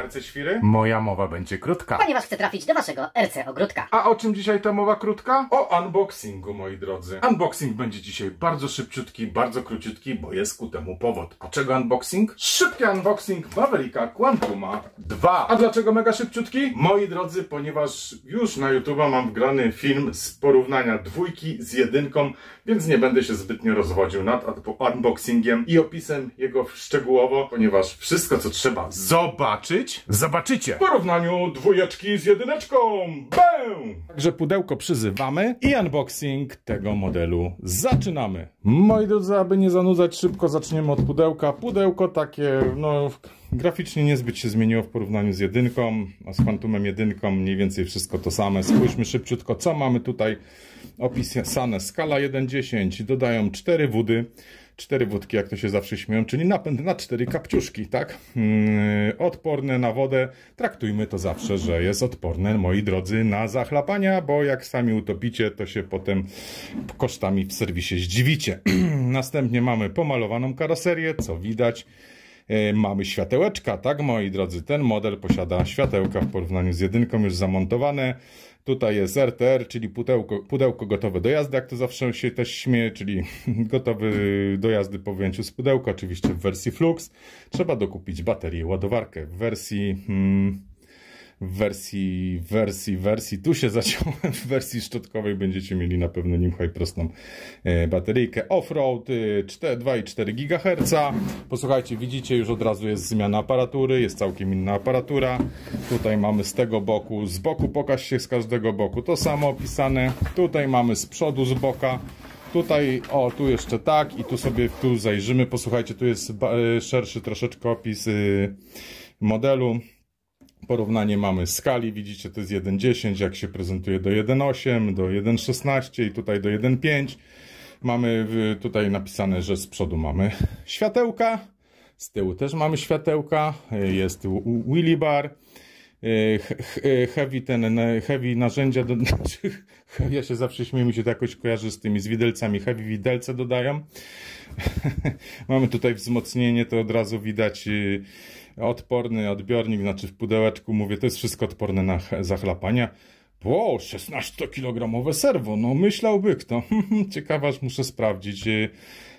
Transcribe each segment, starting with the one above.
RC arcyświry. Moja mowa będzie krótka. Ponieważ chcę trafić do waszego RC Ogródka. A o czym dzisiaj ta mowa krótka? O unboxingu, moi drodzy. Unboxing będzie dzisiaj bardzo szybciutki, bardzo króciutki, bo jest ku temu powód. A czego unboxing? Szybki unboxing Mavericka Quantuma 2. A dlaczego mega szybciutki? Moi drodzy, ponieważ już na YouTube mam wgrany film z porównania dwójki z jedynką, więc nie będę się zbytnio rozwodził nad unboxingiem i opisem jego szczegółowo, ponieważ wszystko, co trzeba zobaczyć, być? Zobaczycie. W porównaniu dwójeczki z jedyneczką. Bę! Także pudełko przyzywamy i unboxing tego modelu zaczynamy. Moi drodzy, aby nie zanudzać, szybko zaczniemy od pudełka. Pudełko takie, no graficznie niezbyt się zmieniło w porównaniu z jedynką, a z Quantumem jedynką mniej więcej wszystko to same. Spójrzmy szybciutko, co mamy tutaj opisane. Skala 1.10, dodają 4 wody cztery wódki, jak to się zawsze śmieją, czyli napęd na cztery kapciuszki, tak? Hmm, odporne na wodę, traktujmy to zawsze, że jest odporne, moi drodzy, na zachlapania, bo jak sami utopicie, to się potem kosztami w serwisie zdziwicie. Następnie mamy pomalowaną karoserię, co widać. E, mamy światełeczka, tak moi drodzy, ten model posiada światełka w porównaniu z jedynką już zamontowane. Tutaj jest RTR, czyli pudełko, pudełko gotowe do jazdy, jak to zawsze się też śmieje, czyli gotowy do jazdy po wyjęciu z pudełka, oczywiście w wersji Flux. Trzeba dokupić baterię, ładowarkę w wersji... Hmm, w wersji, wersji, wersji. Tu się zaciąłem w wersji szczotkowej. Będziecie mieli na pewno nimchaj prostą e, bateryjkę. off-road, 2,4 y, GHz. Posłuchajcie, widzicie już od razu jest zmiana aparatury. Jest całkiem inna aparatura. Tutaj mamy z tego boku, z boku pokaż się z każdego boku. To samo opisane. Tutaj mamy z przodu, z boka. Tutaj, o, tu jeszcze tak i tu sobie, tu zajrzymy. Posłuchajcie, tu jest y, szerszy troszeczkę opis y, modelu. Porównanie mamy skali, widzicie to jest 1,10, jak się prezentuje do 1,8, do 1,16 i tutaj do 1,5. Mamy tutaj napisane, że z przodu mamy światełka, z tyłu też mamy światełka, jest wheelie bar. E, heavy, ten, heavy narzędzia, do, znaczy, ja się zawsze śmieję, mi się to jakoś kojarzy z tymi, z widelcami, heavy widelce dodają. Mamy tutaj wzmocnienie, to od razu widać y, odporny odbiornik, znaczy w pudełeczku, mówię, to jest wszystko odporne na zachlapania. Wow, 16 kg serwo, no myślałby kto. Ciekaważ muszę sprawdzić. Y,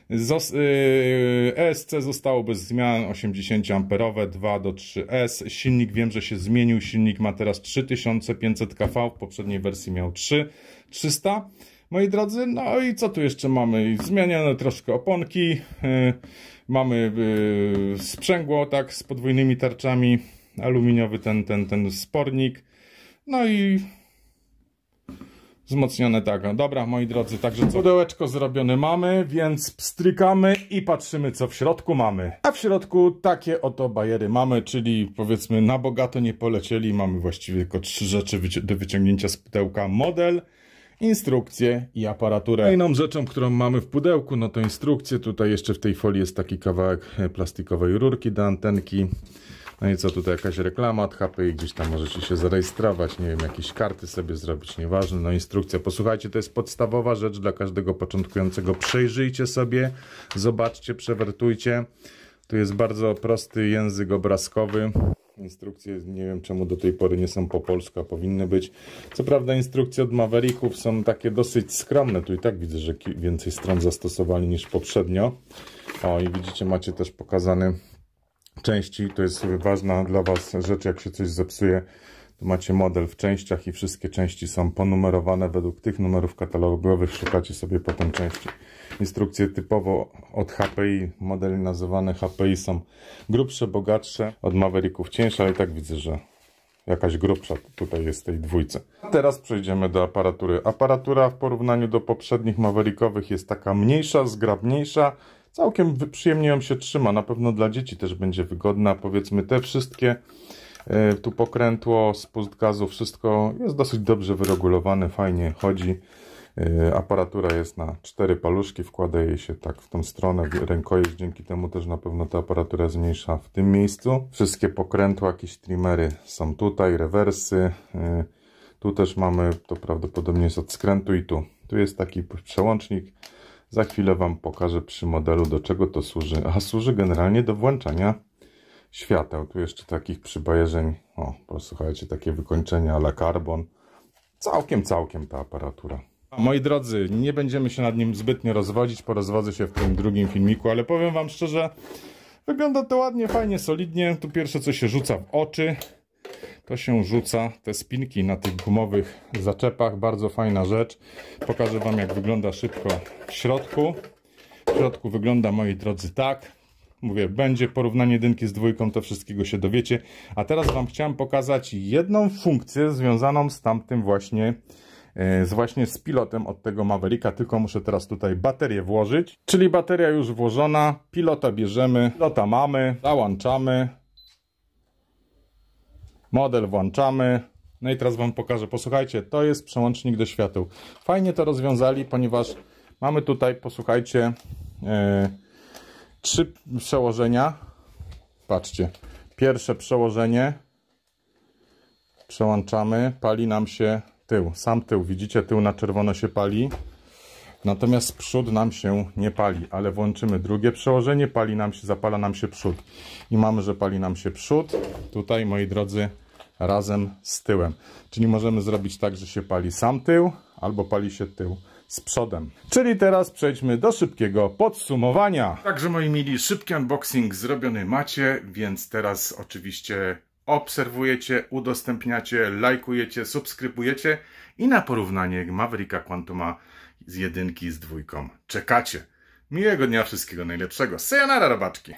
Zos, yy, ESC zostało bez zmian 80 amperowe 2 do 3S. Silnik wiem, że się zmienił. Silnik ma teraz 3500 kV, w poprzedniej wersji miał 3300. Moi drodzy, no i co tu jeszcze mamy? Zmienione troszkę oponki. Yy, mamy yy, sprzęgło tak z podwójnymi tarczami, aluminiowy ten ten ten spornik. No i wzmocnione tak. No dobra, moi drodzy, także co? Pudełeczko zrobione mamy, więc pstrykamy i patrzymy, co w środku mamy. A w środku takie oto bajery mamy, czyli powiedzmy na bogato nie polecieli. Mamy właściwie tylko trzy rzeczy wyci do wyciągnięcia z pudełka. Model, instrukcję i aparaturę. Kolejną rzeczą, którą mamy w pudełku, no to instrukcję. Tutaj jeszcze w tej folii jest taki kawałek e, plastikowej rurki do antenki. No i co tutaj, jakaś reklama od HP, gdzieś tam możecie się zarejestrować, nie wiem, jakieś karty sobie zrobić, nieważne, no instrukcja. Posłuchajcie, to jest podstawowa rzecz dla każdego początkującego. Przejrzyjcie sobie, zobaczcie, przewertujcie. Tu jest bardzo prosty język obrazkowy. Instrukcje, nie wiem czemu do tej pory nie są po polsku, a powinny być. Co prawda instrukcje od Mavericków są takie dosyć skromne. Tu i tak widzę, że więcej stron zastosowali niż poprzednio. O i widzicie, macie też pokazany części. To jest ważna dla Was rzecz, jak się coś zepsuje, to macie model w częściach i wszystkie części są ponumerowane według tych numerów katalogowych. Szukacie sobie potem części. Instrukcje typowo od HPI, modeli nazywane HPI są grubsze, bogatsze, od Mavericków cięższe, ale i tak widzę, że jakaś grubsza tutaj jest tej dwójce. Teraz przejdziemy do aparatury. Aparatura w porównaniu do poprzednich Maverickowych jest taka mniejsza, zgrabniejsza, całkiem przyjemnie ją się trzyma. Na pewno dla dzieci też będzie wygodna. Powiedzmy te wszystkie e, tu pokrętło, spust gazu, wszystko jest dosyć dobrze wyregulowane, fajnie chodzi. E, aparatura jest na cztery paluszki, wkłada jej się tak w tą stronę, rękojeść, dzięki temu też na pewno ta aparatura zmniejsza w tym miejscu. Wszystkie pokrętła, jakieś trimery są tutaj, rewersy. E, tu też mamy, to prawdopodobnie jest od skrętu i tu. Tu jest taki przełącznik za chwilę Wam pokażę przy modelu, do czego to służy. A służy generalnie do włączania świateł. Tu jeszcze takich przybajerzeń, o, posłuchajcie, takie wykończenia la carbon. Całkiem, całkiem ta aparatura. Moi drodzy, nie będziemy się nad nim zbytnio rozwodzić, porozwodzę się w tym drugim filmiku, ale powiem Wam szczerze, wygląda to ładnie, fajnie, solidnie. Tu pierwsze, co się rzuca w oczy, to się rzuca te spinki na tych gumowych zaczepach. Bardzo fajna rzecz. Pokażę Wam, jak wygląda szybko w środku. W środku wygląda, moi drodzy, tak. Mówię, będzie porównanie jedynki z dwójką, to wszystkiego się dowiecie. A teraz Wam chciałem pokazać jedną funkcję związaną z tamtym właśnie e, z właśnie z pilotem od tego Mavericka, tylko muszę teraz tutaj baterię włożyć. Czyli bateria już włożona, pilota bierzemy, pilota mamy, załączamy, Model włączamy. No i teraz Wam pokażę. Posłuchajcie, to jest przełącznik do świateł. Fajnie to rozwiązali, ponieważ mamy tutaj, posłuchajcie, yy, trzy przełożenia. Patrzcie, pierwsze przełożenie. Przełączamy, pali nam się tył. Sam tył, widzicie, tył na czerwono się pali. Natomiast przód nam się nie pali, ale włączymy drugie przełożenie, pali nam się, zapala nam się przód. I mamy, że pali nam się przód, tutaj moi drodzy, razem z tyłem. Czyli możemy zrobić tak, że się pali sam tył, albo pali się tył z przodem. Czyli teraz przejdźmy do szybkiego podsumowania. Także moi mili, szybki unboxing zrobiony macie, więc teraz oczywiście obserwujecie, udostępniacie, lajkujecie, subskrybujecie i na porównanie Mavericka Quantuma z jedynki z dwójką. Czekacie. Miłego dnia wszystkiego najlepszego. Sejonara, robaczki!